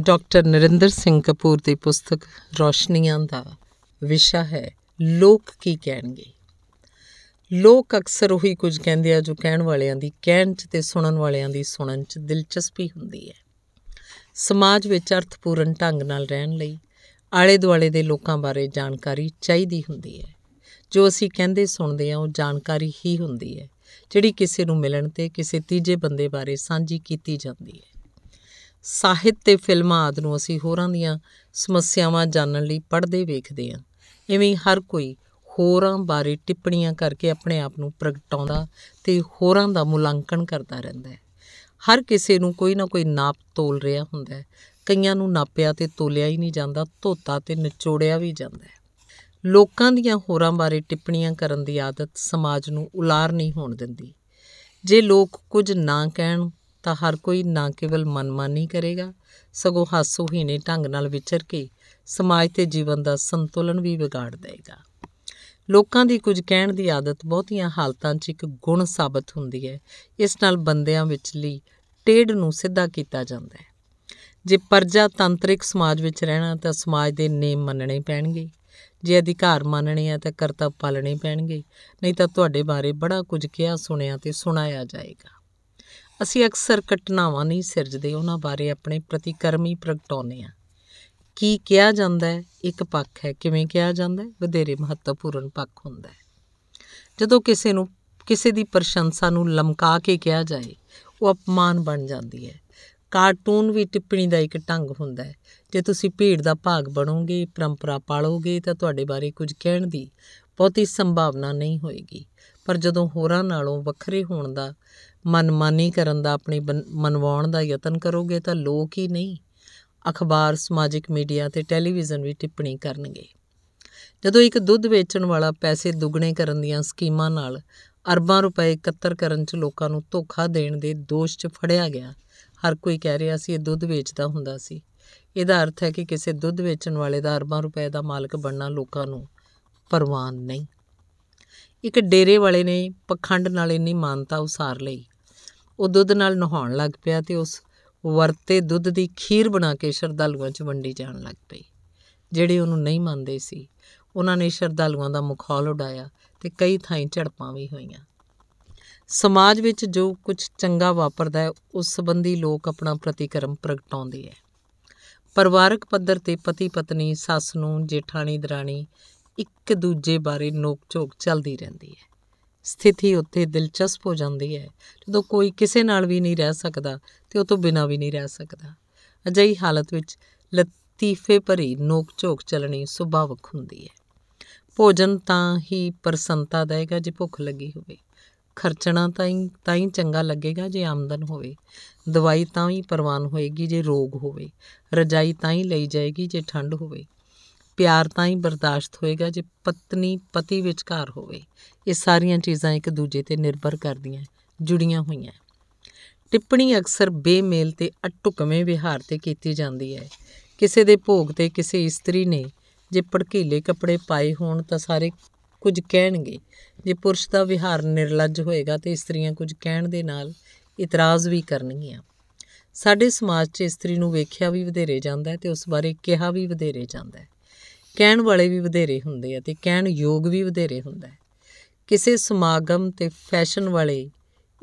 doctor Narinder Singh Kapoor ਦੀ ਪੁਸਤਕ ਰੋਸ਼ਨੀਆਂ ਦਾ ਵਿਸ਼ਾ ਹੈ ਲੋਕ ਕੀ ਕਹਿਣਗੇ ਲੋਕ ਅਕਸਰ ਉਹੀ ਕੁਝ ਕਹਿੰਦੇ ਆ ਜੋ ਕਹਿਣ ਵਾਲਿਆਂ ਦੀ ਕਹਿਣ 'ਚ ਤੇ ਸੁਣਨ ਵਾਲਿਆਂ ਦੀ ਸੁਣਨ 'ਚ ਦਿਲਚਸਪੀ ਹੁੰਦੀ ਹੈ ਸਮਾਜ ਵਿੱਚ ਅਰਥਪੂਰਨ ਢੰਗ ਨਾਲ ਰਹਿਣ ਲਈ ਆਲੇ ਦੁਆਲੇ ਦੇ ਲੋਕਾਂ ਬਾਰੇ ਜਾਣਕਾਰੀ ਚਾਹੀਦੀ ਹੁੰਦੀ ਹੈ ਜੋ ਅਸੀਂ ਕਹਿੰਦੇ ਸੁਣਦੇ ਆ ਉਹ ਜਾਣਕਾਰੀ ਹੀ ਹੁੰਦੀ ਹੈ ਜਿਹੜੀ ਕਿਸੇ ਨੂੰ ਮਿਲਣ ਤੇ ਕਿਸੇ ਤੀਜੇ ਬੰਦੇ ਬਾਰੇ ਸਾਂਝੀ ਕੀਤੀ ਜਾਂਦੀ ਹੈ ਸਾਹਿਤ ਤੇ ਫਿਲਮਾਂ ਆਦ ਨੂੰ ਅਸੀਂ ਹੋਰਾਂ ਦੀਆਂ ਸਮੱਸਿਆਵਾਂ ਜਾਣਨ ਲਈ ਪੜ੍ਹਦੇ ਵੇਖਦੇ ਹਾਂ ਇਵੇਂ ਹਰ ਕੋਈ ਹੋਰਾਂ ਬਾਰੇ ਟਿੱਪਣੀਆਂ ਕਰਕੇ ਆਪਣੇ ਆਪ ਨੂੰ ਪ੍ਰਗਟਾਉਂਦਾ ਤੇ ਹੋਰਾਂ ਦਾ ਮੁਲਾਂਕਣ ਕਰਦਾ ਰਹਿੰਦਾ ਹੈ ਹਰ ਕਿਸੇ ਨੂੰ ਕੋਈ ਨਾ ਕੋਈ ਨਾਪ ਤੋਲ ਰਿਹਾ ਹੁੰਦਾ ਹੈ ਕਈਆਂ ਨੂੰ ਨਾਪਿਆ ਤੇ ਤੋਲਿਆ ਹੀ ਨਹੀਂ ਜਾਂਦਾ ਧੋਤਾ ਤੇ ਨਿਚੋੜਿਆ ਵੀ ਜਾਂਦਾ ਹੈ ਲੋਕਾਂ ਦੀਆਂ ਹੋਰਾਂ ਬਾਰੇ ਟਿੱਪਣੀਆਂ ਕਰਨ ਦੀ ਆਦਤ ਸਮਾਜ ਨੂੰ ਉਲਾਰ ਨਹੀਂ ਹੋਣ ਦਿੰਦੀ ਜੇ ਲੋਕ ਕੁਝ ਨਾ ਕਹਿਣ ਤਾਂ ਹਰ ਕੋਈ ਨਾ ਕੇਵਲ ਮਨਮਾਨੀ ਕਰੇਗਾ ਸਗੋਂ ਹਾਸੋਹੀਣੇ ਢੰਗ ਨਾਲ ਵਿਚਰ ਕੇ ਸਮਾਜ ਤੇ ਜੀਵਨ ਦਾ ਸੰਤੁਲਨ ਵੀ ਵਿਗਾੜ ਦੇਗਾ ਲੋਕਾਂ ਦੀ ਕੁਝ ਕਹਿਣ ਦੀ ਆਦਤ ਬਹੁਤੀਆਂ ਹਾਲਤਾਂ 'ਚ ਇੱਕ ਗੁਣ ਸਾਬਤ ਹੁੰਦੀ ਹੈ ਇਸ ਨਾਲ ਬੰਦਿਆਂ ਵਿੱਚਲੀ ਟੇਢ ਨੂੰ ਸਿੱਧਾ ਕੀਤਾ ਜਾਂਦਾ ਹੈ ਜੇ ਪਰਜਾ ਤੰਤਰਿਕ ਸਮਾਜ ਵਿੱਚ ਰਹਿਣਾ ਤਾਂ ਸਮਾਜ ਦੇ ਨੇਮ ਮੰਨਣੇ ਪੈਣਗੇ ਜੇ ਅਧਿਕਾਰ ਮੰਨਣੇ ਆ ਤਾਂ ਕਰਤੱਵ ਪਾਲਣੇ ਪੈਣਗੇ ਨਹੀਂ ਤਾਂ ਤੁਹਾਡੇ ਬਾਰੇ ਬੜਾ ਕੁਝ ਕਿਹਾ ਸੁਣਿਆ ਤੇ ਸੁਣਾਇਆ ਜਾਏਗਾ ਅਸੀਂ ਅਕਸਰ ਘਟਨਾਵਾਂ ਨਹੀਂ ਸਿਰਜਦੇ ਉਹਨਾਂ ਬਾਰੇ ਆਪਣੇ ਪ੍ਰਤੀਕਰਮੀ ਪ੍ਰਗਟਾਉਂਦੇ ਆ ਕੀ ਕਿਹਾ ਜਾਂਦਾ ਹੈ ਇੱਕ ਪੱਖ ਹੈ ਕਿਵੇਂ ਕਿਹਾ ਜਾਂਦਾ ਹੈ ਵਧੇਰੇ ਮਹੱਤਵਪੂਰਨ ਪੱਖ ਹੁੰਦਾ ਹੈ ਜਦੋਂ ਕਿਸੇ ਨੂੰ ਕਿਸੇ ਦੀ ਪ੍ਰਸ਼ੰਸਾ ਨੂੰ ਲਮਕਾ ਕੇ ਕਿਹਾ ਜਾਏ ਉਹ અપਮਾਨ ਬਣ ਜਾਂਦੀ ਹੈ ਕਾਰਟੂਨ ਵੀ ਟਿੱਪਣੀ ਦਾ ਇੱਕ ਢੰਗ ਹੁੰਦਾ ਹੈ ਜੇ ਤੁਸੀਂ ਭੀੜ ਦਾ ਭਾਗ ਬਣੋਗੇ ਪਰੰਪਰਾ ਪਾਲੋਗੇ ਤਾਂ ਤੁਹਾਡੇ ਬਾਰੇ ਕੁਝ ਕਹਿਣ ਦੀ ਬਹੁਤੀ ਸੰਭਾਵਨਾ ਨਹੀਂ ਹੋਏਗੀ ਪਰ ਜਦੋਂ ਹੋਰਾਂ ਨਾਲੋਂ ਵੱਖਰੇ ਹੋਣ ਦਾ ਮਨਮਾਨੀ ਕਰਨ ਦਾ ਆਪਣੀ ਮਨਵਾਉਣ ਦਾ ਯਤਨ ਕਰੋਗੇ ਤਾਂ ਲੋਕ ਹੀ ਨਹੀਂ ਅਖਬਾਰ ਸਮਾਜਿਕ ਮੀਡੀਆ ਤੇ ਟੈਲੀਵਿਜ਼ਨ ਵੀ ਟਿੱਪਣੀ ਕਰਨਗੇ ਜਦੋਂ ਇੱਕ ਦੁੱਧ ਵੇਚਣ ਵਾਲਾ ਪੈਸੇ ਦੁੱਗਣੇ ਕਰਨ ਦੀਆਂ ਸਕੀਮਾਂ ਨਾਲ ਅਰਬਾਂ ਰੁਪਏ ਇਕੱਤਰ ਕਰਨ 'ਚ ਲੋਕਾਂ ਨੂੰ ਧੋਖਾ ਦੇਣ ਦੇ ਦੋਸ਼ 'ਚ ਫੜਿਆ ਗਿਆ ਹਰ ਕੋਈ ਕਹਿ ਰਿਹਾ ਸੀ ਇਹ ਦੁੱਧ ਵੇਚਦਾ ਹੁੰਦਾ ਸੀ ਇਹਦਾ ਅਰਥ ਹੈ ਕਿ ਕਿਸੇ ਦੁੱਧ ਵੇਚਣ ਵਾਲੇ ਦਾ ਅਰਬਾਂ ਰੁਪਏ ਦਾ ਮਾਲਕ ਬਣਨਾ ਲੋਕਾਂ ਨੂੰ ਪਰਵਾਨ ਨਹੀਂ ਇੱਕ ਡੇਰੇ ਵਾਲੇ ਨੇ ਪਖੰਡ ਨਾਲ ਇੰਨੀ ਮਾਨਤਾ ਉਸਾਰ ਲਈ ਉਹ ਦੁੱਧ ਨਾਲ ਨਹਾਉਣ ਲੱਗ ਪਿਆ ਤੇ ਉਸ ਵਰਤੇ ਦੁੱਧ ਦੀ ਖੀਰ ਬਣਾ ਕੇ ਸ਼ਰਧਾਲੂਆਂ 'ਚ ਵੰਡੀ ਜਾਣ ਲੱਗ ਪਈ ਜਿਹੜੇ ਉਹਨੂੰ ਨਹੀਂ ਮੰਨਦੇ ਸੀ ਉਹਨਾਂ ਨੇ ਸ਼ਰਧਾਲੂਆਂ ਦਾ ਮੁਖੌਲ ਉਡਾਇਆ ਤੇ ਕਈ ਥਾਈਂ ਝੜਪਾਂ ਵੀ ਹੋਈਆਂ ਸਮਾਜ ਵਿੱਚ ਜੋ ਕੁਝ ਚੰਗਾ ਵਾਪਰਦਾ ਹੈ ਉਸ ਸੰਬੰਧੀ ਲੋਕ ਆਪਣਾ ਪ੍ਰਤੀਕਰਮ ਪ੍ਰਗਟਾਉਂਦੇ ਹੈ ਪਰਿਵਾਰਕ ਪੱਧਰ ਤੇ ਪਤੀ ਪਤਨੀ ਸੱਸ ਨੂੰ ਜੇਠਾਣੀ ਦਰਾਣੀ ਇੱਕ ਦੂਜੇ ਬਾਰੇ ਨੋਕ ਝੋਕ ਚੱਲਦੀ ਰਹਿੰਦੀ ਹੈ ਸਥਿਤੀ ਉੱਤੇ ਦਿਲਚਸਪ ਹੋ ਜਾਂਦੀ ਹੈ ਜਦੋਂ ਕੋਈ ਕਿਸੇ ਨਾਲ ਵੀ ਨਹੀਂ ਰਹਿ ਸਕਦਾ ਤੇ ਉਹ ਤੋਂ ਬਿਨਾ ਵੀ ਨਹੀਂ ਰਹਿ ਸਕਦਾ ਅਜਿਹੀ ਹਾਲਤ ਵਿੱਚ ਲਤੀਫੇ ਭਰੀ ਨੋਕ ਝੋਕ ਚੱਲਣੀ ਸੁਭਾਵਕ ਹੁੰਦੀ ਹੈ ਭੋਜਨ ਤਾਂ ਹੀ ਪ੍ਰਸੰਤਾ ਦੇਗਾ ਜੇ ਭੁੱਖ ਲੱਗੀ ਹੋਵੇ ਖਰਚਣਾ ਤਾਂ ਹੀ ਤਾਂ ਹੀ ਚੰਗਾ ਲੱਗੇਗਾ ਜੇ ਆਮਦਨ ਹੋਵੇ ਦਵਾਈ ਤਾਂ ਹੀ ਪਰਵਾਨ ਹੋਏਗੀ ਜੇ ਰੋਗ ਹੋਵੇ ਰਜਾਈ ਤਾਂ ਹੀ ਲਈ ਜਾਏਗੀ ਜੇ ਠੰਡ ਹੋਵੇ ਪਿਆਰ ਤਾਂ ਹੀ ਬਰਦਾਸ਼ਤ ਹੋਏਗਾ ਜੇ ਪਤਨੀ ਪਤੀ ਵਿਚਕਾਰ ਹੋਵੇ ਇਹ ਸਾਰੀਆਂ ਚੀਜ਼ਾਂ ਇੱਕ ਦੂਜੇ ਤੇ ਨਿਰਭਰ ਕਰਦੀਆਂ ਜੁੜੀਆਂ ਹੋਈਆਂ ਟਿੱਪਣੀ ਅਕਸਰ ਬੇਮੇਲ ਤੇ ਅਟੁਕਵੇਂ ਵਿਹਾਰ ਤੇ ਕੀਤੀ ਜਾਂਦੀ ਹੈ ਕਿਸੇ ਦੇ ਭੋਗ ਤੇ ਕਿਸੇ ਇਸਤਰੀ ਨੇ ਜੇ ਪੜਕੀਲੇ ਕੱਪੜੇ ਪਾਏ ਹੋਣ ਤਾਂ ਸਾਰੇ ਕੁਝ ਕਹਿਣਗੇ ਜੇ ਪੁਰਸ਼ ਦਾ ਵਿਹਾਰ ਨਿਰਲੱਜ ਹੋਏਗਾ ਤੇ ਇਸਤਰੀਆਂ ਕੁਝ ਕਹਿਣ ਦੇ ਨਾਲ ਇਤਰਾਜ਼ ਵੀ ਕਰਨਗੀਆਂ ਸਾਡੇ ਸਮਾਜ 'ਚ ਇਸਤਰੀ ਨੂੰ ਵੇਖਿਆ ਵੀ ਵਧੇਰੇ ਜਾਂਦਾ ਹੈ ਤੇ ਉਸ ਬਾਰੇ ਕਿਹਾ ਵੀ ਵਧੇਰੇ ਜਾਂਦਾ ਹੈ ਕਹਿਣ ਵਾਲੇ ਵੀ ਵਧੇਰੇ ਹੁੰਦੇ ਆ ਤੇ ਕਹਿਣ ਯੋਗ ਵੀ ਵਧੇਰੇ ਹੁੰਦਾ ਹੈ ਕਿਸੇ ਸਮਾਗਮ ਤੇ ਫੈਸ਼ਨ ਵਾਲੇ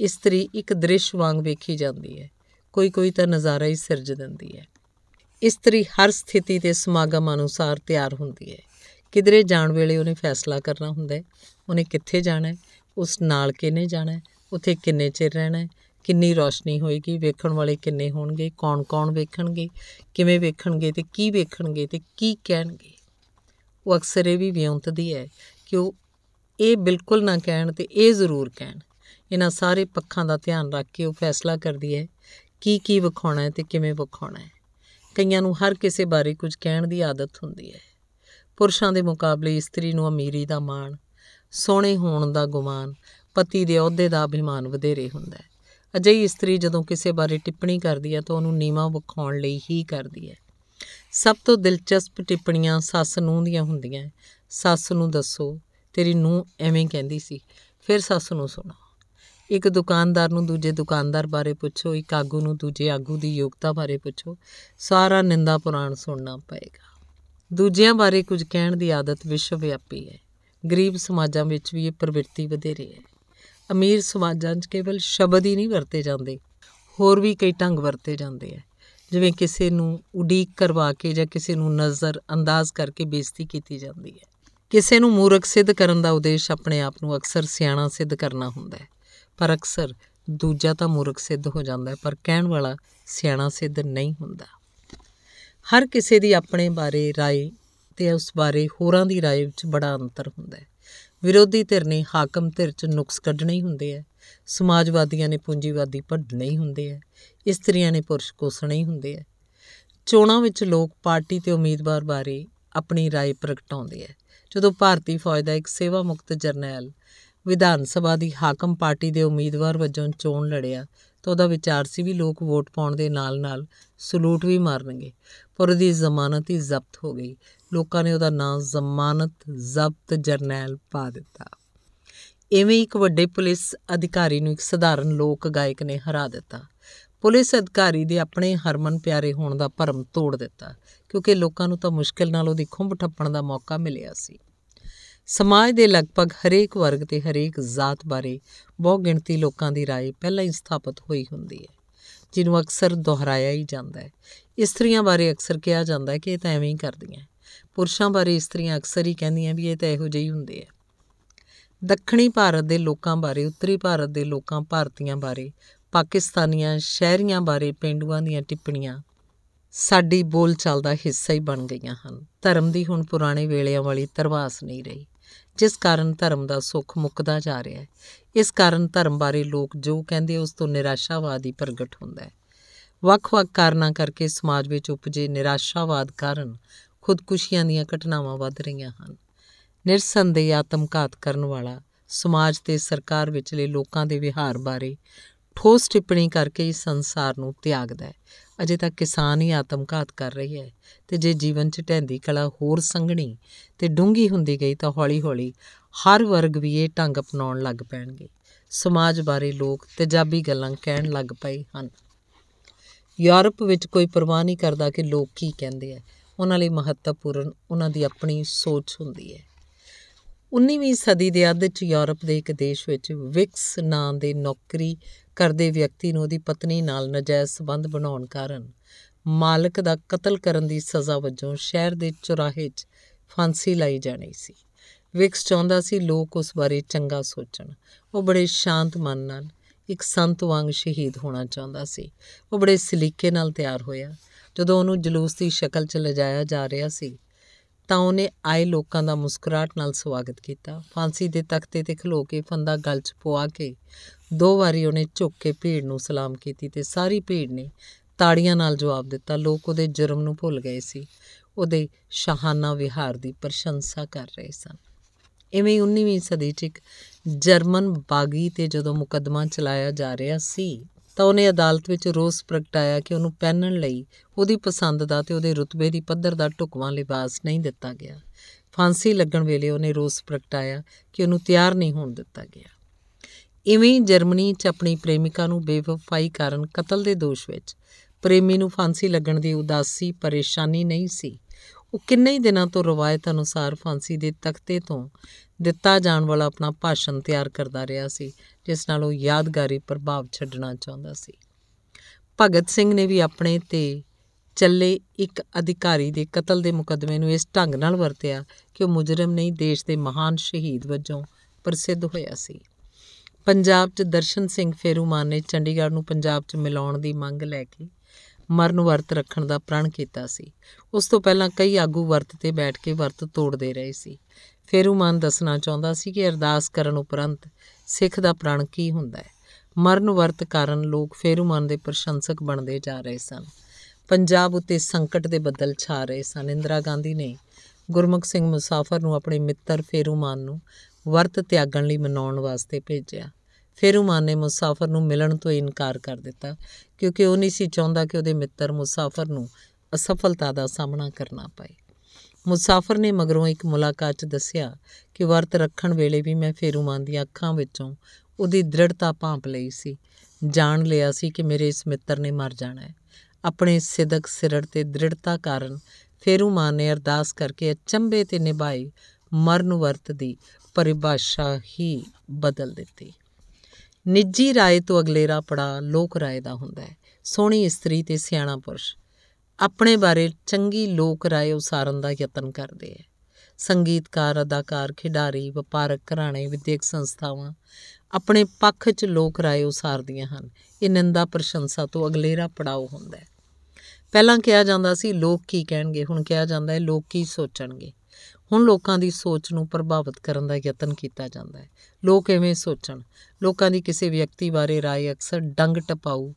ਇਸਤਰੀ ਇੱਕ ਦ੍ਰਿਸ਼ ਵਾਂਗ ਵੇਖੀ ਜਾਂਦੀ ਹੈ ਕੋਈ ਕੋਈ ਤਾਂ ਨਜ਼ਾਰਾ ਹੀ ਸਿਰਜ ਦਿੰਦੀ ਹੈ ਇਸਤਰੀ ਹਰ ਸਥਿਤੀ ਤੇ ਸਮਾਗਮ ਅਨੁਸਾਰ ਤਿਆਰ ਹੁੰਦੀ ਹੈ ਕਿਧਰੇ ਜਾਣ ਵੇਲੇ ਉਹਨੇ ਫੈਸਲਾ ਕਰਨਾ ਹੁੰਦਾ ਹੈ ਉਹਨੇ ਕਿੱਥੇ ਜਾਣਾ ਹੈ ਉਸ ਨਾਲ ਕਿਨੇ ਜਾਣਾ ਹੈ ਉੱਥੇ ਕਿੰਨੇ ਚਿਰ ਰਹਿਣਾ ਹੈ ਕਿੰਨੀ ਰੌਸ਼ਨੀ ਹੋਏਗੀ ਵੇਖਣ ਵਾਲੇ ਕਿੰਨੇ ਹੋਣਗੇ ਕੌਣ-ਕੌਣ ਵੇਖਣਗੇ ਕਿਵੇਂ ਵੇਖਣਗੇ ਤੇ ਕੀ ਵੇਖਣਗੇ ਤੇ ਕੀ ਕਹਿਣਗੇ ਉਹ ਅਕਸਰ ਇਹ ਵੀ ਵਿਉਂਤਦੀ ਹੈ ਕਿ ਉਹ ਇਹ ਬਿਲਕੁਲ ਨਾ ਕਹਿਣ ਤੇ ਇਹ ਜ਼ਰੂਰ ਕਹਿਣ ਇਹਨਾਂ ਸਾਰੇ ਪੱਖਾਂ ਦਾ ਧਿਆਨ ਰੱਖ ਕੇ ਉਹ ਫੈਸਲਾ ਕਰਦੀ ਹੈ ਕੀ ਕੀ ਵਿਖਾਉਣਾ ਹੈ ਤੇ ਕਿਵੇਂ ਵਿਖਾਉਣਾ ਹੈ ਕਈਆਂ ਨੂੰ ਹਰ ਕਿਸੇ ਬਾਰੇ ਕੁਝ ਕਹਿਣ ਦੀ ਆਦਤ ਹੁੰਦੀ ਹੈ ਪੁਰਸ਼ਾਂ ਦੇ ਮੁਕਾਬਲੇ ਇਸਤਰੀ ਨੂੰ ਅਮੀਰੀ ਦਾ ਮਾਣ ਸੋਹਣੇ ਹੋਣ ਦਾ ਗੁਮਾਨ ਪਤੀ ਦੇ ਅਹੁਦੇ ਦਾ ਅਭਿਮਾਨ ਵਧੇਰੇ ਹੁੰਦਾ ਹੈ ਅਜਿਹੀ ਇਸਤਰੀ ਜਦੋਂ ਕਿਸੇ ਬਾਰੇ ਟਿੱਪਣੀ ਕਰਦੀ ਹੈ ਤਾਂ ਉਹਨੂੰ ਨੀਵਾ ਵਿਖਾਉਣ ਲਈ ਹੀ ਕਰਦੀ ਹੈ ਸਭ ਤੋਂ ਦਿਲਚਸਪ ਟਿੱਪਣੀਆਂ ਸੱਸ ਨੂੰਹ ਦੀਆਂ ਹੁੰਦੀਆਂ ਸੱਸ ਨੂੰ ਦੱਸੋ ਤੇਰੀ ਨੂੰਹ ਐਵੇਂ ਕਹਿੰਦੀ ਸੀ ਫਿਰ ਸੱਸ ਨੂੰ ਸੁਣਾ ਇੱਕ ਦੁਕਾਨਦਾਰ ਨੂੰ ਦੂਜੇ ਦੁਕਾਨਦਾਰ ਬਾਰੇ ਪੁੱਛੋ ਇੱਕ ਆਗੂ ਨੂੰ ਦੂਜੇ ਆਗੂ ਦੀ ਯੋਗਤਾ ਬਾਰੇ ਪੁੱਛੋ ਸਾਰਾ ਨਿੰਦਾ ਪੁਰਾਣ ਸੁਣਨਾ ਪਏਗਾ ਦੂਜਿਆਂ ਬਾਰੇ ਕੁਝ ਕਹਿਣ ਦੀ ਆਦਤ ਵਿਸ਼ਵ ਵਿਆਪੀ ਹੈ ਗਰੀਬ ਸਮਾਜਾਂ ਵਿੱਚ ਵੀ ਇਹ ਪ੍ਰਵਿਰਤੀ ਵਧੇਰੇ ਹੈ ਅਮੀਰ ਸਮਾਜਾਂ 'ਚ ਕੇਵਲ ਸ਼ਬਦ ਹੀ ਨਹੀਂ ਵਰਤੇ ਜਾਂਦੇ ਹੋਰ ਵੀ ਕਈ ਢੰਗ ਵਰਤੇ ਜਾਂਦੇ ਆ ਜਿਵੇਂ ਕਿਸੇ ਨੂੰ ਉਡੀਕ ਕਰਵਾ ਕੇ ਜਾਂ ਕਿਸੇ ਨੂੰ ਨਜ਼ਰ ਅੰਦਾਜ਼ ਕਰਕੇ ਬੇਇੱਜ਼ਤੀ ਕੀਤੀ ਜਾਂਦੀ ਹੈ ਕਿਸੇ ਨੂੰ ਮੂਰਖ ਸਿੱਧ ਕਰਨ ਦਾ ਉਦੇਸ਼ ਆਪਣੇ ਆਪ ਨੂੰ ਅਕਸਰ ਸਿਆਣਾ ਸਿੱਧ ਕਰਨਾ ਹੁੰਦਾ ਹੈ ਪਰ ਅਕਸਰ ਦੂਜਾ ਤਾਂ ਮੂਰਖ ਸਿੱਧ ਹੋ ਜਾਂਦਾ ਹੈ ਪਰ ਕਹਿਣ ਵਾਲਾ ਸਿਆਣਾ ਸਿੱਧ ਨਹੀਂ ਹੁੰਦਾ ਹਰ ਕਿਸੇ ਦੀ ਆਪਣੇ ਬਾਰੇ رائے ਤੇ ਉਸ ਬਾਰੇ ਹੋਰਾਂ ਦੀ رائے ਵਿੱਚ ਬੜਾ ਅੰਤਰ ਹੁੰਦਾ ਹੈ ਵਿਰੋਧੀ ਧਿਰ ਨੇ ਹਾਕਮ ਧਿਰ 'ਚ ਨੁਕਸ ਕੱਢਣੇ ਹੀ ਹੁੰਦੇ ਆ ਸਮਾਜਵਾਦੀਆਂ ਨੇ ਪੂੰਜੀਵਾਦੀ ਭੱਡਣੇ ਹੀ ਹੁੰਦੇ ਆ ਇਸਤਰੀਆਂ ਨੇ ਪੁਰਸ਼ ਕੋਸਣੇ ਹੀ ਹੁੰਦੇ ਆ ਚੋਣਾਂ ਵਿੱਚ ਲੋਕ ਪਾਰਟੀ ਤੇ ਉਮੀਦਵਾਰ ਬਾਰੇ ਆਪਣੀ رائے ਪ੍ਰਗਟਾਉਂਦੇ ਆ ਜਦੋਂ ਭਾਰਤੀ ਫੌਜ ਦਾ ਇੱਕ ਸੇਵਾ ਮੁਕਤ ਜਰਨੈਲ ਵਿਧਾਨ ਸਭਾ ਦੀ ਹਾਕਮ ਪਾਰਟੀ ਦੇ ਉਮੀਦਵਾਰ ਵਜੋਂ ਚੋਣ ਲੜਿਆ ਤਾਂ ਉਹਦਾ ਵਿਚਾਰ ਸੀ ਵੀ ਲੋਕ ਵੋਟ ਪਾਉਣ ਦੇ ਨਾਲ-ਨਾਲ ਸਲੂਟ ਵੀ ਮਾਰਨਗੇ ਪਰ ਉਹਦੀ ਜ਼ਮਾਨਤ ਹੀ ਜ਼ਬਤ ਹੋ ਗਈ ਲੋਕਾਂ ਨੇ ਉਹਦਾ ਨਾਂ ਜ਼ਮਾਨਤ ਜ਼ਬਤ ਜਰਨੈਲ ਪਾ ਦਿੱਤਾ ਐਵੇਂ ਇੱਕ ਵੱਡੇ ਪੁਲਿਸ ਅਧਿਕਾਰੀ ਨੂੰ ਇੱਕ ਸਧਾਰਨ ਲੋਕ ਗਾਇਕ ਨੇ ਹਰਾ ਦਿੱਤਾ ਪੁਲਿਸ ਅਧਿਕਾਰੀ ਦੇ ਆਪਣੇ ਹਰਮਨ ਪਿਆਰੇ ਹੋਣ ਦਾ ਭਰਮ ਤੋੜ ਦਿੱਤਾ ਕਿਉਂਕਿ ਲੋਕਾਂ ਨੂੰ ਤਾਂ ਮੁਸ਼ਕਿਲ ਨਾਲ ਉਹਦੀ ਖੁੰਭ ਠੱਪਣ ਦਾ ਮੌਕਾ ਮਿਲਿਆ ਸੀ ਸਮਾਜ ਦੇ ਲਗਭਗ ਹਰੇਕ ਵਰਗ ਤੇ ਹਰੇਕ ਜ਼ਾਤ ਬਾਰੇ ਬਹੁ ਗਿਣਤੀ ਲੋਕਾਂ ਦੀ رائے ਪਹਿਲਾਂ ਹੀ ਸਥਾਪਿਤ ਹੋਈ ਹੁੰਦੀ ਹੈ ਜਿਹਨੂੰ ਅਕਸਰ ਦੁਹਰਾਇਆ ਹੀ ਜਾਂਦਾ ਹੈ ਇਸਤਰੀਆਂ ਬਾਰੇ ਅਕਸਰ ਕਿਹਾ ਜਾਂਦਾ ਹੈ ਕਿ ਇਹ ਤਾਂ ਐਵੇਂ ਹੀ ਕਰਦੀਆਂ ਪੁਰਸ਼ਾਂ ਬਾਰੇ ਇਸਤਰੀਆਂ ਅਕਸਰ ਹੀ ਕਹਿੰਦੀਆਂ ਵੀ ਇਹ ਤਾਂ ਇਹੋ ਜਿਹੀ ਹੁੰਦੇ ਆ ਦੱਖਣੀ ਭਾਰਤ ਦੇ ਲੋਕਾਂ ਬਾਰੇ ਉੱਤਰੀ ਭਾਰਤ ਦੇ ਲੋਕਾਂ ਭਾਰਤੀਆਂ ਬਾਰੇ ਪਾਕਿਸਤਾਨੀਆਂ ਸ਼ਹਿਰੀਆਂ ਬਾਰੇ ਪਿੰਡੂਆਂ ਦੀਆਂ ਟਿੱਪਣੀਆਂ ਸਾਡੀ ਬੋਲਚਾਲ ਦਾ ਹਿੱਸਾ ਹੀ ਬਣ ਗਈਆਂ ਹਨ ਧਰਮ ਦੀ ਹੁਣ ਪੁਰਾਣੇ ਵੇਲਿਆਂ ਵਾਲੀ ਤਰਵਾਸ ਨਹੀਂ ਰਹੀ ਜਿਸ ਕਾਰਨ ਧਰਮ ਦਾ ਸੁੱਖ ਮੁੱਕਦਾ ਜਾ ਰਿਹਾ ਹੈ ਇਸ ਕਾਰਨ ਧਰਮ ਬਾਰੇ ਲੋਕ ਜੋ ਕਹਿੰਦੇ ਉਸ ਤੋਂ ਨਿਰਾਸ਼ਾਵਾਦ ਹੀ ਪ੍ਰਗਟ ਹੁੰਦਾ ਹੈ ਵੱਖ-ਵੱਖ ਕਾਰਨਾਂ ਕਰਕੇ ਸਮਾਜ ਵਿੱਚ ਉਪਜੇ ਨਿਰਾਸ਼ਾਵਾਦ ਕਾਰਨ ਖੁਦਕੁਸ਼ੀਆਂ ਦੀਆਂ ਘਟਨਾਵਾਂ ਵੱਧ ਰਹੀਆਂ ਹਨ ਨਿਰਸੰਦੇਹ ਆਤਮਘਾਤ ਕਰਨ ਵਾਲਾ ਸਮਾਜ ਤੇ ਸਰਕਾਰ ਵਿਚਲੇ ਲੋਕਾਂ ਦੇ ਵਿਹਾਰ ਬਾਰੇ ਠੋਸ ਟਿੱਪਣੀ ਕਰਕੇ ਇਸ ਸੰਸਾਰ ਨੂੰ ਤਿਆਗਦਾ ਹੈ ਅਜੇ ਤੱਕ ਕਿਸਾਨ ਹੀ ਆਤਮਕਾਤ ਕਰ ਰਹੀ ਹੈ ਤੇ ਜੇ ਜੀਵਨ 'ਚ ਢੈਂਦੀ ਕਲਾ ਹੋਰ ਸੰਘਣੀ ਤੇ ਡੂੰਗੀ ਹੁੰਦੀ ਗਈ ਤਾਂ ਹੌਲੀ-ਹੌਲੀ ਹਰ ਵਰਗ ਵੀ ਇਹ ਢੰਗ ਅਪਣਾਉਣ ਲੱਗ ਪੈਣਗੇ ਸਮਾਜ ਬਾਰੇ ਲੋਕ ਤੇਜ਼ਾਬੀ ਗੱਲਾਂ ਕਹਿਣ ਲੱਗ ਪਏ ਹਨ ਯੂਰਪ ਵਿੱਚ ਕੋਈ ਪਰਵਾਹ ਨਹੀਂ ਕਰਦਾ ਕਿ ਲੋਕ ਕੀ ਕਹਿੰਦੇ ਆ ਉਹਨਾਂ ਲਈ ਮਹੱਤਵਪੂਰਨ ਉਹਨਾਂ ਦੀ ਆਪਣੀ ਸੋਚ ਹੁੰਦੀ ਹੈ 19ਵੀਂ ਸਦੀ ਦੇ ਅੱਧ 'ਚ ਯੂਰਪ ਦੇ ਇੱਕ ਦੇਸ਼ ਵਿੱਚ ਵਿਕਸ ਨਾਂ ਦੇ ਨੌਕਰੀ ਕਰਦੇ ਵਿਅਕਤੀ ਨੂੰ ਉਹਦੀ ਪਤਨੀ ਨਾਲ ਨਜਾਇਜ਼ ਸਬੰਧ ਬਣਾਉਣ ਕਾਰਨ ਮਾਲਕ ਦਾ ਕਤਲ ਕਰਨ ਦੀ ਸਜ਼ਾ ਵਜੋਂ ਸ਼ਹਿਰ ਦੇ ਚੁਰਾਹੇ 'ਚ ਫਾਂਸੀ ਲਾਈ ਜਾਣੀ ਸੀ ਵਿਕਸ ਚਾਹੁੰਦਾ ਸੀ ਲੋਕ ਉਸ ਬਾਰੇ ਚੰਗਾ ਸੋਚਣ ਉਹ ਬੜੇ ਸ਼ਾਂਤ ਮਨ ਨਾਲ ਇੱਕ ਸੰਤ ਵਾਂਗ ਸ਼ਹੀਦ ਹੋਣਾ ਚਾਹੁੰਦਾ ਸੀ ਉਹ ਬੜੇ ਸਲੀਕੇ ਨਾਲ ਤਿਆਰ ਹੋਇਆ ਜਦੋਂ ਉਹਨੂੰ ਜਲੂਸ ਦੀ ਸ਼ਕਲ 'ਚ ਲਜਾਇਆ ਜਾ ਰਿਹਾ ਸੀ ਤਾਂ ਉਹਨੇ ਆਏ ਲੋਕਾਂ ਦਾ ਮੁਸਕਰਾਟ ਨਾਲ ਸਵਾਗਤ ਕੀਤਾ ਫਾਂਸੀ ਦੇ ਤਖਤੇ ਤੇ ਖਲੋ ਕੇ ਫੰਦਾ ਗਲ 'ਚ ਪਵਾ ਕੇ ਦੋ ਵਾਰੀ ਉਹਨੇ ਝੁੱਕ ਕੇ ਭੀੜ ਨੂੰ ਸਲਾਮ ਕੀਤੀ ਤੇ ਸਾਰੀ ਭੀੜ ਨੇ ਤਾੜੀਆਂ ਨਾਲ ਜਵਾਬ ਦਿੱਤਾ ਲੋਕ ਉਹਦੇ ਜੁਰਮ ਨੂੰ ਭੁੱਲ ਗਏ ਸੀ ਉਹਦੇ ਸ਼ਾਹਾਨਾ ਵਿਹਾਰ ਦੀ ਪ੍ਰਸ਼ੰਸਾ ਕਰ ਰਹੇ ਸਨ ਇਵੇਂ 19ਵੀਂ ਸਦੀ 'ਚ ਇੱਕ ਜਰਮਨ ਬਾਗੀ ਤੇ ਜਦੋਂ ਮੁਕਦਮਾ ਚਲਾਇਆ ਜਾ ਰਿਹਾ ਸੀ ਤਾਂ ਉਹਨੇ ਅਦਾਲਤ ਵਿੱਚ ਰੋਸ ਪ੍ਰਗਟਾਇਆ ਕਿ ਉਹਨੂੰ ਪਹਿਨਣ ਲਈ ਉਹਦੀ ਪਸੰਦ ਦਾ ਤੇ ਉਹਦੇ ਰੁਤਬੇ ਦੀ ਪੱਧਰ ਦਾ ਢੁਕਵਾਂ ਲਿਬਾਸ ਨਹੀਂ ਦਿੱਤਾ ਗਿਆ ਫਾਂਸੀ ਲੱਗਣ ਵੇਲੇ ਉਹਨੇ ਰੋਸ ਪ੍ਰਗਟਾਇਆ ਕਿ ਉਹਨੂੰ ਤਿਆਰ ਨਹੀਂ ਹੋਣ ਦਿੱਤਾ ਗਿਆ ਇਵੇਂ ਜਰਮਨੀ 'ਚ ਆਪਣੀ ਪ੍ਰੇਮਿਕਾ ਨੂੰ ਬੇਵਫਾਈ ਕਾਰਨ ਕਤਲ ਦੇ ਦੋਸ਼ ਵਿੱਚ ਪ੍ਰੇਮੀ ਨੂੰ ਫਾਂਸੀ ਲੱਗਣ ਦੀ ਉਦਾਸੀ ਪਰੇਸ਼ਾਨੀ ਨਹੀਂ ਸੀ ਉਹ ਕਿੰਨੇ ਹੀ ਦਿਨਾਂ ਤੋਂ ਰਵਾਇਤ ਅਨੁਸਾਰ ਫਾਂਸੀ ਦੇ ਤਖਤੇ ਤੋਂ ਦਿੱਤਾ ਜਾਣ ਵਾਲਾ ਆਪਣਾ ਭਾਸ਼ਣ ਤਿਆਰ ਕਰਦਾ ਰਿਹਾ ਸੀ ਜਿਸ ਨਾਲ ਉਹ ਯਾਦਗਾਰੀ ਪ੍ਰਭਾਵ ਛੱਡਣਾ ਚਾਹੁੰਦਾ ਸੀ ਭਗਤ ਸਿੰਘ ਨੇ ਵੀ ਆਪਣੇ ਤੇ ਚੱਲੇ ਇੱਕ ਅਧਿਕਾਰੀ ਦੇ ਕਤਲ ਦੇ ਮੁਕਦਮੇ ਨੂੰ ਇਸ ਢੰਗ ਨਾਲ ਵਰਤਿਆ ਕਿ ਉਹ ਮੁਜਰਮ ਨਹੀਂ ਦੇਸ਼ ਦੇ ਮਹਾਨ ਸ਼ਹੀਦ ਵਜੋਂ ਪ੍ਰਸਿੱਧ ਹੋਇਆ ਸੀ ਪੰਜਾਬ 'ਚ ਦਰਸ਼ਨ ਸਿੰਘ ਫੇਰੂਮਾਨ ਨੇ ਚੰਡੀਗੜ੍ਹ ਨੂੰ ਪੰਜਾਬ 'ਚ ਮਿਲਾਉਣ ਦੀ ਮੰਗ ਲੈ ਕੇ ਮਰਨ ਵਰਤ ਰੱਖਣ ਦਾ ਪ੍ਰਣ ਕੀਤਾ ਸੀ ਉਸ ਤੋਂ ਪਹਿਲਾਂ ਕਈ ਆਗੂ ਵਰਤ ਤੇ ਬੈਠ ਕੇ ਵਰਤ ਤੋੜਦੇ ਰਹੇ ਸੀ ਉਹ ਮਨ ਦੱਸਣਾ ਚਾਹੁੰਦਾ ਸੀ ਕਿ ਅਰਦਾਸ ਕਰਨ ਉਪਰੰਤ ਸਿੱਖ ਦਾ ਪ੍ਰਣ ਕੀ ਹੁੰਦਾ ਹੈ ਮਰਨ ਵਰਤ ਕਾਰਨ ਲੋਕ ਫੇਰੂ ਮਨ ਦੇ ਪ੍ਰਸ਼ੰਸਕ ਬਣਦੇ ਜਾ ਰਹੇ ਸਨ ਪੰਜਾਬ ਉਤੇ ਸੰਕਟ ਦੇ ਬੱਦਲ ਛਾ ਰਹੇ ਸਨ ਇੰਦਰਾ ਗਾਂਧੀ ਨੇ ਗੁਰਮੁਖ ਸਿੰਘ ਮੁਸਾਫਰ ਨੂੰ ਆਪਣੇ ਮਿੱਤਰ ਫੇਰੂਮਾਨ ਨੂੰ ਵਰਤ ਤਿਆਗਣ ਲਈ ਮਨਾਉਣ ਵਾਸਤੇ ਭੇਜਿਆ ਫੇਰੂਮਾਨ ਨੇ ਮੁਸਾਫਰ ਨੂੰ ਮਿਲਣ ਤੋਂ ਇਨਕਾਰ ਕਰ ਦਿੱਤਾ ਕਿਉਂਕਿ ਉਹ ਨਹੀਂ ਸੀ ਚਾਹੁੰਦਾ ਕਿ ਉਹਦੇ ਮਿੱਤਰ ਮੁਸਾਫਰ ਨੂੰ ਅਸਫਲਤਾ ਦਾ ਸਾਹਮਣਾ ਕਰਨਾ ਪਏ ਮੁਸਾਫਰ ਨੇ ਮਗਰੋਂ ਇੱਕ ਮੁਲਾਕਾਤ 'ਚ ਦੱਸਿਆ ਕਿ ਵਰਤ ਰੱਖਣ ਵੇਲੇ ਵੀ ਮੈਂ ਫੇਰੂ ਮਾਨ ਦੀਆਂ ਅੱਖਾਂ ਵਿੱਚੋਂ ਉਹਦੀ ਦ੍ਰਿੜਤਾ ਭਾਂਪ ਲਈ ਸੀ ਜਾਣ ਲਿਆ ਸੀ ਕਿ ਮੇਰੇ ਇਸ ਮਿੱਤਰ ਨੇ ਮਰ ਜਾਣਾ ਹੈ ਆਪਣੇ ਸਿਦਕ ਸਿਰੜ ਤੇ ਦ੍ਰਿੜਤਾ ਕਾਰਨ ਫੇਰੂ ਮਾਨ ਨੇ ਅਰਦਾਸ ਕਰਕੇ ਅਚੰਬੇ ਤੇ ਨਿਭਾਈ ਮਰਨ ਵਰਤ ਦੀ ਪਰਿਭਾਸ਼ਾ ਹੀ ਬਦਲ ਦਿੱਤੀ ਨਿੱਜੀ ਰਾਏ ਤੋਂ ਅਗਲੇਰਾ ਪੜਾ ਲੋਕ ਰਾਏ ਦਾ ਹੁੰਦਾ ਹੈ ਸੋਹਣੀ ਇਸਤਰੀ ਤੇ ਸਿਆਣਾ ਪੁਰਸ਼ ਆਪਣੇ ਬਾਰੇ ਚੰਗੀ ਲੋਕ ਰਾਏ ਉਸਾਰਨ ਦਾ ਯਤਨ ਕਰਦੇ ਹੈ ਸੰਗੀਤਕਾਰ ਅਦਾਕਾਰ ਖਿਡਾਰੀ ਵਪਾਰਕ ਘਰਾਣੇ ਵਿਦਿਅਕ ਸੰਸਥਾਵਾਂ ਆਪਣੇ ਪੱਖ 'ਚ ਲੋਕ ਰਾਏ ਉਸਾਰਦੀਆਂ ਹਨ ਇਹ ਨਿੰਦਾ ਪ੍ਰਸ਼ੰਸਾ ਤੋਂ ਅਗਲੇਰਾ ਪੜਾਉ ਹੁੰਦਾ ਹੈ ਪਹਿਲਾਂ ਕਿਹਾ ਜਾਂਦਾ ਸੀ ਲੋਕ ਕੀ ਕਹਿਣਗੇ ਹੁਣ ਕਿਹਾ ਜਾਂਦਾ ਹੈ ਲੋਕ ਕੀ ਸੋਚਣਗੇ ਹੁਣ ਲੋਕਾਂ ਦੀ ਸੋਚ ਨੂੰ ਪ੍ਰਭਾਵਿਤ ਕਰਨ ਦਾ ਯਤਨ ਕੀਤਾ ਜਾਂਦਾ ਹੈ ਲੋਕ ਐਵੇਂ ਸੋਚਣ ਲੋਕਾਂ ਦੀ ਕਿਸੇ ਵਿਅਕਤੀ ਬਾਰੇ رائے ਅਕਸਰ ਡੰਗ ਟਪਾਉ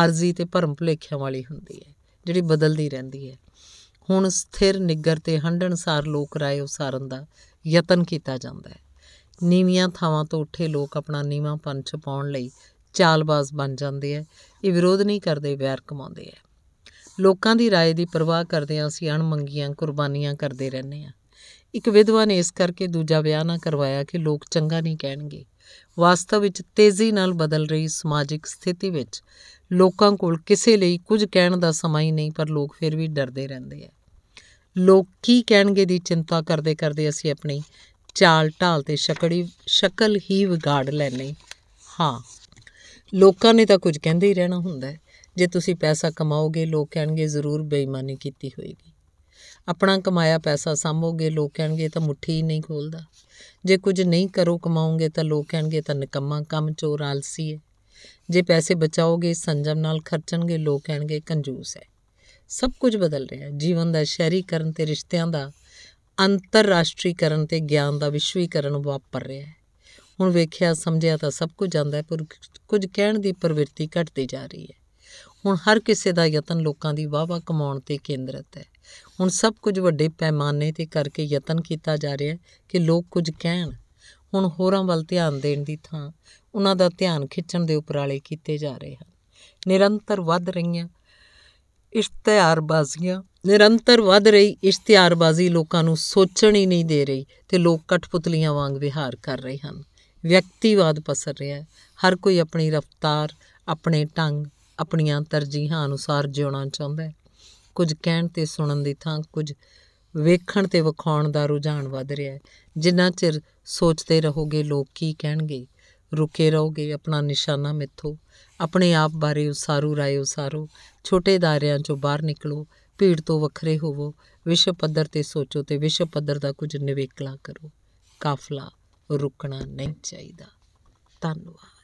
ਆਰਜ਼ੀ ਤੇ ਭਰਮ ਭੁਲੇਖਿਆਂ ਵਾਲੀ ਹੁੰਦੀ ਹੈ ਜਿਹੜੀ ਬਦਲਦੀ ਰਹਿੰਦੀ ਹੈ ਹੁਣ ਸਥਿਰ ਨਿੱਗਰ ਤੇ ਹੰਡਣਸਾਰ ਲੋਕ ਰਾਏ ਉਸਾਰਨ ਦਾ ਯਤਨ ਕੀਤਾ ਜਾਂਦਾ ਹੈ ਨੀਵੀਆਂ ਥਾਵਾਂ ਤੋਂ ਉੱਠੇ ਲੋਕ ਆਪਣਾ ਨੀਵਾ ਪੰਛ ਛਪਾਉਣ ਲਈ ਚਾਲਬਾਜ਼ ਬਣ ਜਾਂਦੇ ਐ ਇਹ ਵਿਰੋਧ ਨਹੀਂ ਕਰਦੇ ਵੈਰ ਕਮਾਉਂਦੇ ਐ ਲੋਕਾਂ ਦੀ رائے ਦੀ ਪਰਵਾਹ ਕਰਦੇ ਆਂ ਅਸੀਂ ਮੰਗੀਆਂ ਕੁਰਬਾਨੀਆਂ ਕਰਦੇ ਰਹਿੰਦੇ ਆ ਇੱਕ ਵਿਧਵਾ ਨੇ ਇਸ ਕਰਕੇ ਦੂਜਾ ਵਿਆਹ ਨਾ ਕਰਵਾਇਆ ਕਿ ਲੋਕ ਚੰਗਾ ਨਹੀਂ ਕਹਿਣਗੇ ਵਾਸਤਵ ਵਿੱਚ ਤੇਜ਼ੀ ਨਾਲ ਬਦਲ ਰਹੀ ਸਮਾਜਿਕ ਸਥਿਤੀ ਵਿੱਚ ਲੋਕਾਂ ਕੋਲ ਕਿਸੇ ਲਈ ਕੁਝ ਕਹਿਣ ਦਾ ਸਮਾਂ ਹੀ ਨਹੀਂ ਪਰ ਲੋਕ ਫਿਰ ਵੀ ਡਰਦੇ ਰਹਿੰਦੇ ਆ ਲੋਕ ਕੀ ਕਹਿਣਗੇ ਦੀ ਚਿੰਤਾ ਕਰਦੇ ਕਰਦੇ ਅਸੀਂ ਆਪਣੀ ਚਾਲ ਢਾਲ ਤੇ ਸ਼ਕੜੀ ਸ਼ਕਲ ਹੀ ਵਿਗਾੜ ਲੈਣੀ ਹਾਂ ਲੋਕਾਂ ਨੇ ਤਾਂ ਕੁਝ ਕਹਿੰਦੇ ਹੀ ਰਹਿਣਾ ਹੁੰਦਾ ਜੇ ਤੁਸੀਂ ਪੈਸਾ ਕਮਾਓਗੇ ਲੋਕ ਕਹਿਣਗੇ ਜ਼ਰੂਰ ਬੇਈਮਾਨੀ ਕੀਤੀ ਹੋਏਗੀ ਆਪਣਾ ਕਮਾਇਆ ਪੈਸਾ ਸਾਂਭੋਗੇ ਲੋਕ ਕਹਿਣਗੇ ਤਾਂ ਮੁੱਠੀ ਹੀ ਨਹੀਂ ਖੋਲਦਾ ਜੇ ਕੁਝ ਨਹੀਂ ਕਰੋ ਕਮਾਉਂਗੇ ਤਾਂ ਲੋਕ ਕਹਿਣਗੇ ਤਾਂ ਨਿਕੰਮਾ ਕੰਮ ਚੋਰ ਆਲਸੀ ਹੈ ਜੇ ਪੈਸੇ ਬਚਾਓਗੇ ਸੰਜਮ ਨਾਲ ਖਰਚਣਗੇ ਲੋਕ ਕਹਿਣਗੇ ਕੰਜੂਸ ਹੈ ਸਭ ਕੁਝ ਬਦਲ ਰਿਹਾ ਹੈ ਜੀਵਨ ਦਾ ਸ਼ਹਿਰੀਕਰਨ ਤੇ ਰਿਸ਼ਤਿਆਂ ਦਾ ਅੰਤਰਰਾਸ਼ਟਰੀਕਰਨ ਤੇ ਗਿਆਨ ਦਾ ਵਿਸ਼ਵੀਕਰਨ ਵਾਪਰ ਰਿਹਾ ਹੈ ਹੁਣ ਵੇਖਿਆ ਸਮਝਿਆ ਤਾਂ ਸਭ ਕੁਝ ਜਾਂਦਾ ਹੈ ਪਰ ਕੁਝ ਕਹਿਣ ਦੀ ਪ੍ਰਵਿਰਤੀ ਘਟਦੀ ਜਾ ਰਹੀ ਹੈ ਹੁਣ ਹਰ ਕਿਸੇ ਦਾ ਯਤਨ ਲੋਕਾਂ ਦੀ ਵਾਵਾ ਕਮਾਉਣ ਤੇ ਕੇਂਦਰਿਤ ਹੈ ਹੁਣ ਸਭ ਕੁਝ ਵੱਡੇ ਪੈਮਾਨੇ ਤੇ ਕਰਕੇ ਯਤਨ ਕੀਤਾ ਜਾ ਰਿਹਾ ਹੈ ਕਿ ਲੋਕ ਕੁਝ ਕਹਿਣ ਹੁਣ ਹੋਰਾਂ ਵੱਲ ਧਿਆਨ ਦੇਣ ਦੀ ਥਾਂ ਉਹਨਾਂ ਦਾ ਧਿਆਨ ਖਿੱਚਣ ਦੇ ਉਪਰਾਲੇ ਕੀਤੇ ਜਾ ਰਹੇ ਹਨ ਨਿਰੰਤਰ ਵੱਧ ਰਹੀਆਂ ਇਸ਼ਤਿਹਾਰਬਾਜ਼ੀਆਂ ਨਿਰੰਤਰ ਵੱਧ ਰਹੀ ਇਸ਼ਤਿਹਾਰਬਾਜ਼ੀ ਲੋਕਾਂ ਨੂੰ ਸੋਚਣ ਹੀ ਨਹੀਂ ਦੇ ਰਹੀ ਤੇ ਲੋਕ ਕਠਪੁਤਲੀਆਂ ਵਾਂਗ ਵਿਹਾਰ ਕਰ ਰਹੇ ਹਨ ਵਿਅਕਤੀਵਾਦ ਪਸਰ ਰਿਹਾ ਹੈ ਹਰ ਕੋਈ ਆਪਣੀ ਰਫ਼ਤਾਰ ਆਪਣੇ ਢੰਗ ਆਪਣੀਆਂ ਤਰਜੀਹਾਂ ਅਨੁਸਾਰ ਜਿਉਣਾ ਚਾਹੁੰਦਾ ਹੈ ਕੁਝ ਕਹਿਣ ਤੇ ਸੁਣਨ ਦੀ ਥਾਂ ਕੁਝ ਵੇਖਣ ਤੇ ਵਿਖਾਉਣ ਦਾ ਰੁਝਾਨ ਵੱਧ ਰਿਹਾ ਹੈ ਜਿੰਨਾ ਚਿਰ ਸੋਚਦੇ ਰਹੋਗੇ ਲੋਕ ਕੀ ਕਹਿਣਗੇ ਰੁਕੇ ਰਹੋਗੇ ਆਪਣਾ ਨਿਸ਼ਾਨਾ ਮਿੱਥੋ ਆਪਣੇ ਆਪ ਬਾਰੇ ਉਸਾਰੂ ਰਾਏ ਉਸਾਰੋ ਛੋਟੇ ਦਾਇਰਿਆਂ ਚੋਂ ਬਾਹਰ ਨਿਕਲੋ ਭੀੜ ਤੋਂ ਵੱਖਰੇ ਹੋਵੋ ਵਿਸ਼ਵ ਪੱਧਰ ਤੇ ਸੋਚੋ ਤੇ ਵਿਸ਼ਵ ਪੱਧਰ ਦਾ ਕੁਝ ਨਿਵੇਕਲਾ ਕਰੋ ਕਾਫਲਾ ਰੁਕਣਾ ਨਹੀਂ ਚਾਹੀਦਾ ਧੰਨਵਾਦ